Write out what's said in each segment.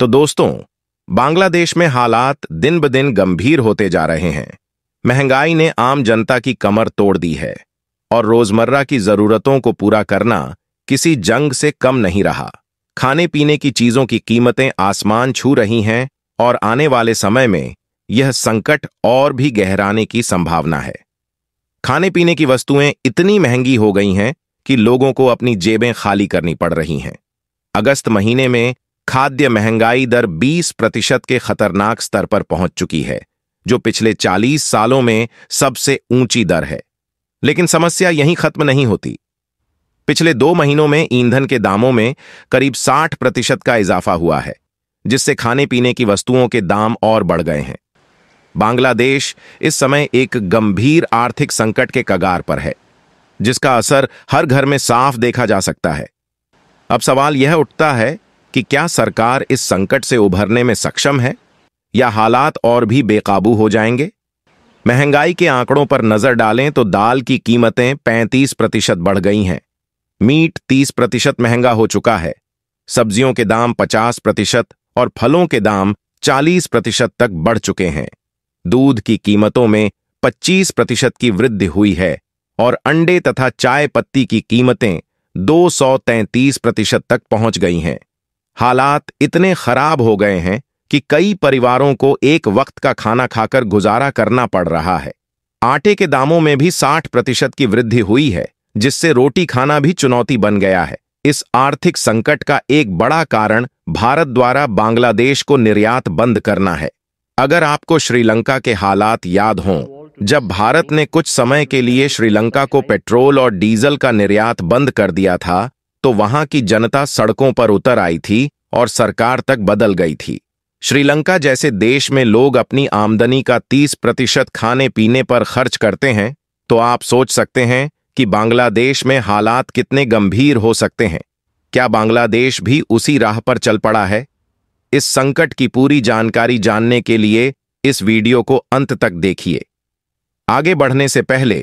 तो दोस्तों बांग्लादेश में हालात दिन ब दिन गंभीर होते जा रहे हैं महंगाई ने आम जनता की कमर तोड़ दी है और रोजमर्रा की जरूरतों को पूरा करना किसी जंग से कम नहीं रहा खाने पीने की चीजों की कीमतें आसमान छू रही हैं और आने वाले समय में यह संकट और भी गहराने की संभावना है खाने पीने की वस्तुएं इतनी महंगी हो गई हैं कि लोगों को अपनी जेबें खाली करनी पड़ रही हैं अगस्त महीने में खाद्य महंगाई दर 20 प्रतिशत के खतरनाक स्तर पर पहुंच चुकी है जो पिछले 40 सालों में सबसे ऊंची दर है लेकिन समस्या यहीं खत्म नहीं होती पिछले दो महीनों में ईंधन के दामों में करीब 60 प्रतिशत का इजाफा हुआ है जिससे खाने पीने की वस्तुओं के दाम और बढ़ गए हैं बांग्लादेश इस समय एक गंभीर आर्थिक संकट के कगार पर है जिसका असर हर घर में साफ देखा जा सकता है अब सवाल यह उठता है कि क्या सरकार इस संकट से उभरने में सक्षम है या हालात और भी बेकाबू हो जाएंगे महंगाई के आंकड़ों पर नजर डालें तो दाल की कीमतें 35 प्रतिशत बढ़ गई हैं मीट 30 प्रतिशत महंगा हो चुका है सब्जियों के दाम 50 प्रतिशत और फलों के दाम 40 प्रतिशत तक बढ़ चुके हैं दूध की कीमतों में 25 प्रतिशत की वृद्धि हुई है और अंडे तथा चाय पत्ती की कीमतें तैंतीस प्रतिशत तक पहुंच गई हैं हालात इतने खराब हो गए हैं कि कई परिवारों को एक वक्त का खाना खाकर गुजारा करना पड़ रहा है आटे के दामों में भी 60 प्रतिशत की वृद्धि हुई है जिससे रोटी खाना भी चुनौती बन गया है इस आर्थिक संकट का एक बड़ा कारण भारत द्वारा बांग्लादेश को निर्यात बंद करना है अगर आपको श्रीलंका के हालात याद हों जब भारत ने कुछ समय के लिए श्रीलंका को पेट्रोल और डीजल का निर्यात बंद कर दिया था तो वहां की जनता सड़कों पर उतर आई थी और सरकार तक बदल गई थी श्रीलंका जैसे देश में लोग अपनी आमदनी का 30 प्रतिशत खाने पीने पर खर्च करते हैं तो आप सोच सकते हैं कि बांग्लादेश में हालात कितने गंभीर हो सकते हैं क्या बांग्लादेश भी उसी राह पर चल पड़ा है इस संकट की पूरी जानकारी जानने के लिए इस वीडियो को अंत तक देखिए आगे बढ़ने से पहले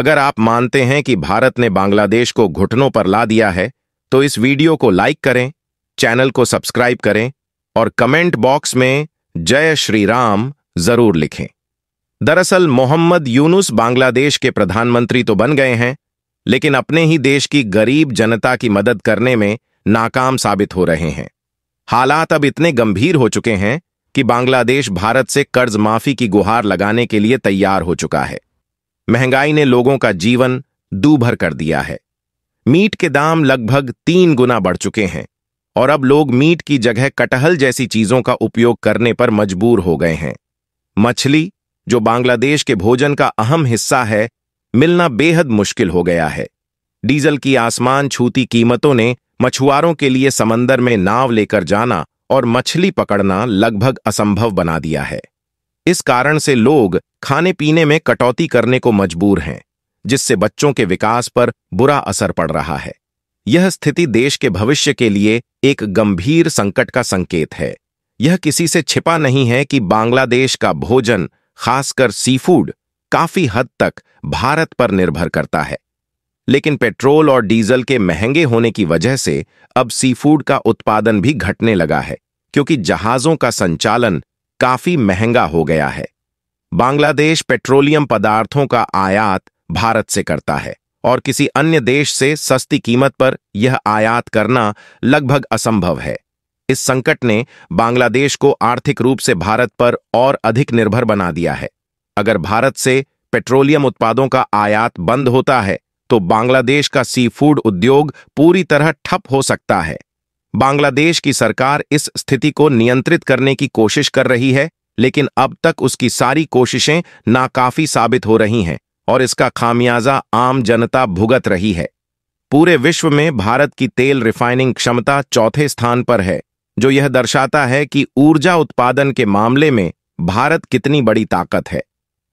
अगर आप मानते हैं कि भारत ने बांग्लादेश को घुटनों पर ला दिया है तो इस वीडियो को लाइक करें चैनल को सब्सक्राइब करें और कमेंट बॉक्स में जय श्री राम जरूर लिखें दरअसल मोहम्मद यूनुस बांग्लादेश के प्रधानमंत्री तो बन गए हैं लेकिन अपने ही देश की गरीब जनता की मदद करने में नाकाम साबित हो रहे हैं हालात अब इतने गंभीर हो चुके हैं कि बांग्लादेश भारत से कर्ज माफी की गुहार लगाने के लिए तैयार हो चुका है महंगाई ने लोगों का जीवन दूभर कर दिया है मीट के दाम लगभग तीन गुना बढ़ चुके हैं और अब लोग मीट की जगह कटहल जैसी चीजों का उपयोग करने पर मजबूर हो गए हैं मछली जो बांग्लादेश के भोजन का अहम हिस्सा है मिलना बेहद मुश्किल हो गया है डीजल की आसमान छूती कीमतों ने मछुआरों के लिए समंदर में नाव लेकर जाना और मछली पकड़ना लगभग असंभव बना दिया है इस कारण से लोग खाने पीने में कटौती करने को मजबूर हैं जिससे बच्चों के विकास पर बुरा असर पड़ रहा है यह स्थिति देश के भविष्य के लिए एक गंभीर संकट का संकेत है यह किसी से छिपा नहीं है कि बांग्लादेश का भोजन खासकर सी फूड काफी हद तक भारत पर निर्भर करता है लेकिन पेट्रोल और डीजल के महंगे होने की वजह से अब सी फूड का उत्पादन भी घटने लगा है क्योंकि जहाजों का संचालन काफी महंगा हो गया है बांग्लादेश पेट्रोलियम पदार्थों का आयात भारत से करता है और किसी अन्य देश से सस्ती कीमत पर यह आयात करना लगभग असंभव है इस संकट ने बांग्लादेश को आर्थिक रूप से भारत पर और अधिक निर्भर बना दिया है अगर भारत से पेट्रोलियम उत्पादों का आयात बंद होता है तो बांग्लादेश का सी फूड उद्योग पूरी तरह ठप हो सकता है बांग्लादेश की सरकार इस स्थिति को नियंत्रित करने की कोशिश कर रही है लेकिन अब तक उसकी सारी कोशिशें नाकाफी साबित हो रही हैं और इसका खामियाजा आम जनता भुगत रही है पूरे विश्व में भारत की तेल रिफाइनिंग क्षमता चौथे स्थान पर है जो यह दर्शाता है कि ऊर्जा उत्पादन के मामले में भारत कितनी बड़ी ताकत है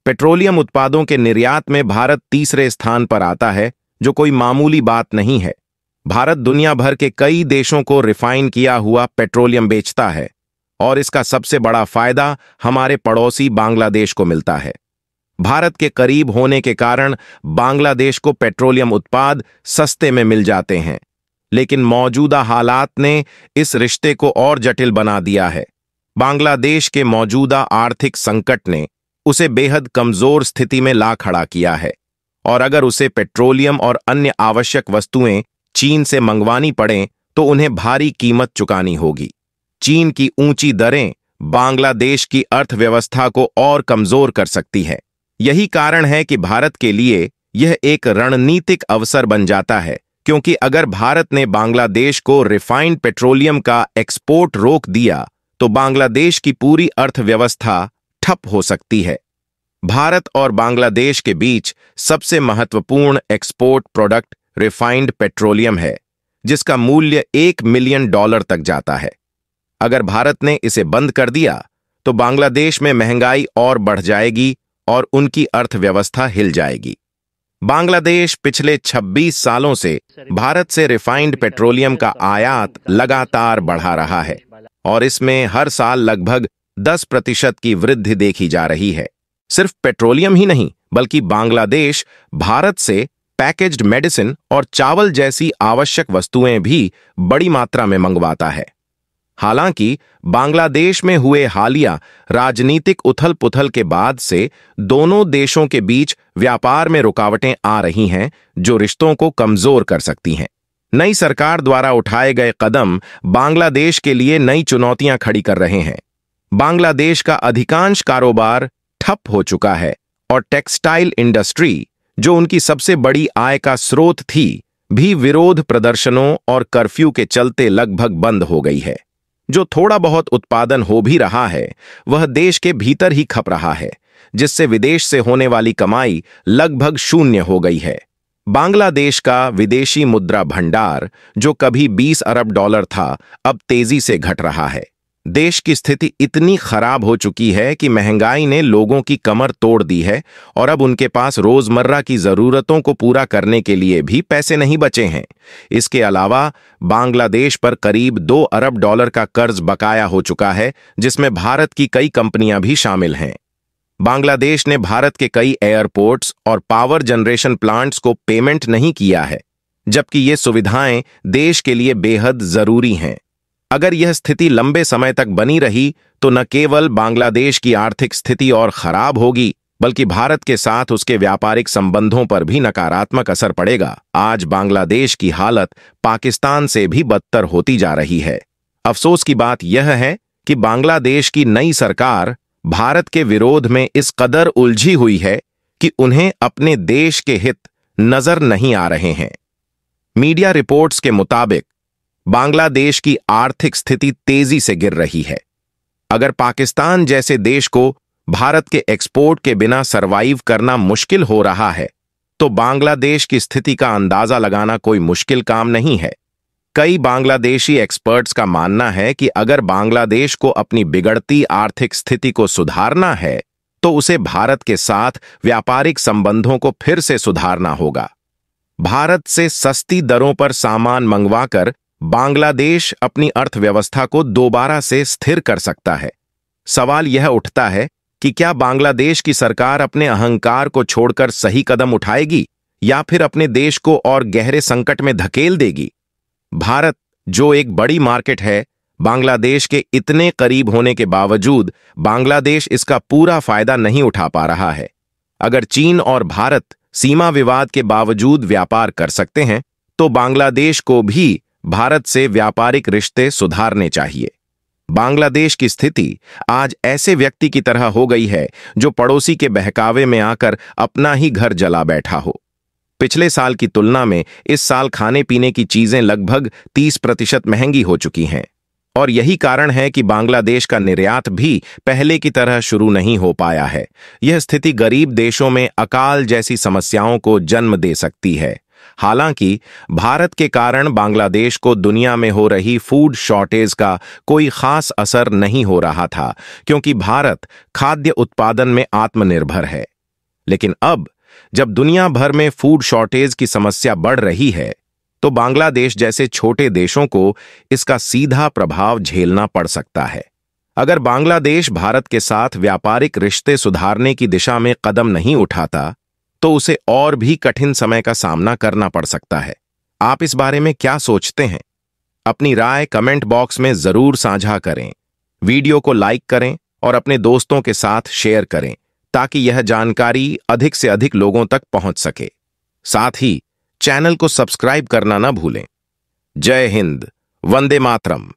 पेट्रोलियम उत्पादों के निर्यात में भारत तीसरे स्थान पर आता है जो कोई मामूली बात नहीं है भारत दुनिया भर के कई देशों को रिफाइन किया हुआ पेट्रोलियम बेचता है और इसका सबसे बड़ा फायदा हमारे पड़ोसी बांग्लादेश को मिलता है भारत के करीब होने के कारण बांग्लादेश को पेट्रोलियम उत्पाद सस्ते में मिल जाते हैं लेकिन मौजूदा हालात ने इस रिश्ते को और जटिल बना दिया है बांग्लादेश के मौजूदा आर्थिक संकट ने उसे बेहद कमजोर स्थिति में ला खड़ा किया है और अगर उसे पेट्रोलियम और अन्य आवश्यक वस्तुएं चीन से मंगवानी पड़ें तो उन्हें भारी कीमत चुकानी होगी चीन की ऊंची दरें बांग्लादेश की अर्थव्यवस्था को और कमजोर कर सकती है यही कारण है कि भारत के लिए यह एक रणनीतिक अवसर बन जाता है क्योंकि अगर भारत ने बांग्लादेश को रिफाइंड पेट्रोलियम का एक्सपोर्ट रोक दिया तो बांग्लादेश की पूरी अर्थव्यवस्था ठप हो सकती है भारत और बांग्लादेश के बीच सबसे महत्वपूर्ण एक्सपोर्ट प्रोडक्ट रिफाइंड पेट्रोलियम है जिसका मूल्य एक मिलियन डॉलर तक जाता है अगर भारत ने इसे बंद कर दिया तो बांग्लादेश में महंगाई और बढ़ जाएगी और उनकी अर्थव्यवस्था हिल जाएगी बांग्लादेश पिछले 26 सालों से भारत से रिफाइंड पेट्रोलियम का आयात लगातार बढ़ा रहा है और इसमें हर साल लगभग 10 प्रतिशत की वृद्धि देखी जा रही है सिर्फ पेट्रोलियम ही नहीं बल्कि बांग्लादेश भारत से पैकेज्ड मेडिसिन और चावल जैसी आवश्यक वस्तुएं भी बड़ी मात्रा में मंगवाता है हालांकि बांग्लादेश में हुए हालिया राजनीतिक उथल पुथल के बाद से दोनों देशों के बीच व्यापार में रुकावटें आ रही हैं जो रिश्तों को कमजोर कर सकती हैं नई सरकार द्वारा उठाए गए कदम बांग्लादेश के लिए नई चुनौतियां खड़ी कर रहे हैं बांग्लादेश का अधिकांश कारोबार ठप हो चुका है और टेक्सटाइल इंडस्ट्री जो उनकी सबसे बड़ी आय का स्रोत थी भी विरोध प्रदर्शनों और कर्फ्यू के चलते लगभग बंद हो गई है जो थोड़ा बहुत उत्पादन हो भी रहा है वह देश के भीतर ही खप रहा है जिससे विदेश से होने वाली कमाई लगभग शून्य हो गई है बांग्लादेश का विदेशी मुद्रा भंडार जो कभी 20 अरब डॉलर था अब तेजी से घट रहा है देश की स्थिति इतनी खराब हो चुकी है कि महंगाई ने लोगों की कमर तोड़ दी है और अब उनके पास रोजमर्रा की जरूरतों को पूरा करने के लिए भी पैसे नहीं बचे हैं इसके अलावा बांग्लादेश पर करीब दो अरब डॉलर का कर्ज बकाया हो चुका है जिसमें भारत की कई कंपनियां भी शामिल हैं बांग्लादेश ने भारत के कई एयरपोर्ट्स और पावर जनरेशन प्लांट्स को पेमेंट नहीं किया है जबकि ये सुविधाएं देश के लिए बेहद जरूरी हैं अगर यह स्थिति लंबे समय तक बनी रही तो न केवल बांग्लादेश की आर्थिक स्थिति और खराब होगी बल्कि भारत के साथ उसके व्यापारिक संबंधों पर भी नकारात्मक असर पड़ेगा आज बांग्लादेश की हालत पाकिस्तान से भी बदतर होती जा रही है अफसोस की बात यह है कि बांग्लादेश की नई सरकार भारत के विरोध में इस कदर उलझी हुई है कि उन्हें अपने देश के हित नजर नहीं आ रहे हैं मीडिया रिपोर्ट्स के मुताबिक बांग्लादेश की आर्थिक स्थिति तेजी से गिर रही है अगर पाकिस्तान जैसे देश को भारत के एक्सपोर्ट के बिना सरवाइव करना मुश्किल हो रहा है तो बांग्लादेश की स्थिति का अंदाजा लगाना कोई मुश्किल काम नहीं है कई बांग्लादेशी एक्सपर्ट्स का मानना है कि अगर बांग्लादेश को अपनी बिगड़ती आर्थिक स्थिति को सुधारना है तो उसे भारत के साथ व्यापारिक संबंधों को फिर से सुधारना होगा भारत से सस्ती दरों पर सामान मंगवाकर बांग्लादेश अपनी अर्थव्यवस्था को दोबारा से स्थिर कर सकता है सवाल यह उठता है कि क्या बांग्लादेश की सरकार अपने अहंकार को छोड़कर सही कदम उठाएगी या फिर अपने देश को और गहरे संकट में धकेल देगी भारत जो एक बड़ी मार्केट है बांग्लादेश के इतने करीब होने के बावजूद बांग्लादेश इसका पूरा फायदा नहीं उठा पा रहा है अगर चीन और भारत सीमा विवाद के बावजूद व्यापार कर सकते हैं तो बांग्लादेश को भी भारत से व्यापारिक रिश्ते सुधारने चाहिए बांग्लादेश की स्थिति आज ऐसे व्यक्ति की तरह हो गई है जो पड़ोसी के बहकावे में आकर अपना ही घर जला बैठा हो पिछले साल की तुलना में इस साल खाने पीने की चीजें लगभग 30 प्रतिशत महंगी हो चुकी हैं और यही कारण है कि बांग्लादेश का निर्यात भी पहले की तरह शुरू नहीं हो पाया है यह स्थिति गरीब देशों में अकाल जैसी समस्याओं को जन्म दे सकती है हालांकि भारत के कारण बांग्लादेश को दुनिया में हो रही फूड शॉर्टेज का कोई खास असर नहीं हो रहा था क्योंकि भारत खाद्य उत्पादन में आत्मनिर्भर है लेकिन अब जब दुनिया भर में फूड शॉर्टेज की समस्या बढ़ रही है तो बांग्लादेश जैसे छोटे देशों को इसका सीधा प्रभाव झेलना पड़ सकता है अगर बांग्लादेश भारत के साथ व्यापारिक रिश्ते सुधारने की दिशा में कदम नहीं उठाता तो उसे और भी कठिन समय का सामना करना पड़ सकता है आप इस बारे में क्या सोचते हैं अपनी राय कमेंट बॉक्स में जरूर साझा करें वीडियो को लाइक करें और अपने दोस्तों के साथ शेयर करें ताकि यह जानकारी अधिक से अधिक लोगों तक पहुंच सके साथ ही चैनल को सब्सक्राइब करना न भूलें जय हिंद वंदे मातरम